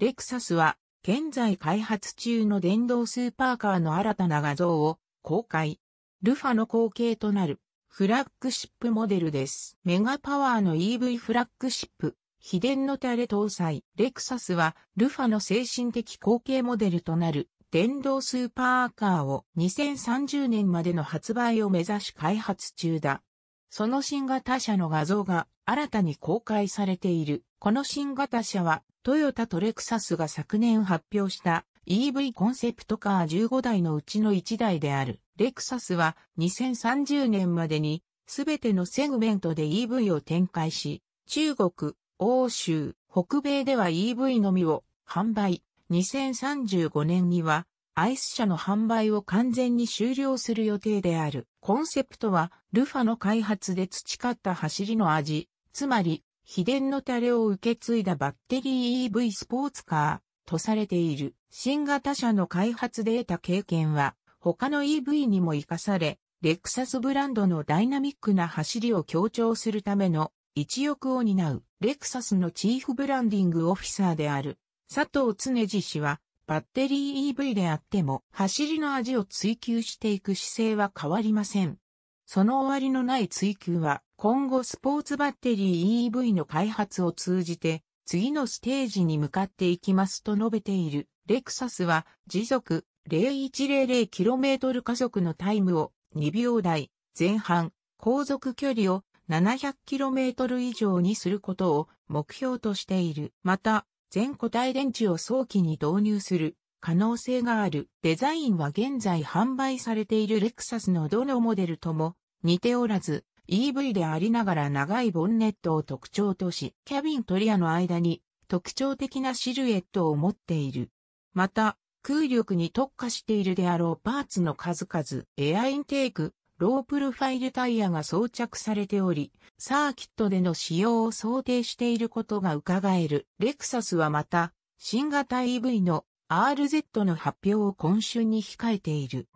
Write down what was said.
レクサスは、現在開発中の電動スーパーカーの新たな画像を公開。ルファの後継となるフラッグシップモデルです。メガパワーの EV フラッグシップ、秘伝のタレ搭載。レクサスはルファの精神的後継モデルとなる電動スーパーカーを2030年までの発売を目指し開発中だ。その新型車の画像が新たに公開されている。この新型車はトヨタトレクサスが昨年発表した EV コンセプトカー15台のうちの1台であるレクサスは2030年までにすべてのセグメントで EV を展開し、中国、欧州、北米では EV のみを販売。2035年にはアイス車の販売を完全に終了する予定である。コンセプトはルファの開発で培った走りの味、つまり秘伝のタレを受け継いだバッテリー EV スポーツカーとされている新型車の開発で得た経験は他の EV にも活かされ、レクサスブランドのダイナミックな走りを強調するための一翼を担うレクサスのチーフブランディングオフィサーである佐藤常次氏はバッテリー EV であっても走りの味を追求していく姿勢は変わりません。その終わりのない追求は、今後スポーツバッテリー EV の開発を通じて、次のステージに向かっていきますと述べている。レクサスは、時速 0100km 加速のタイムを2秒台前半、航続距離を 700km 以上にすることを目標としている。また、全固体電池を早期に導入する可能性がある。デザインは現在販売されているレクサスのどのモデルとも似ておらず、EV でありながら長いボンネットを特徴とし、キャビンとリアの間に特徴的なシルエットを持っている。また、空力に特化しているであろうパーツの数々、エアインテーク、ロープルファイルタイヤが装着されており、サーキットでの使用を想定していることが伺える。レクサスはまた、新型 EV の RZ の発表を今週に控えている。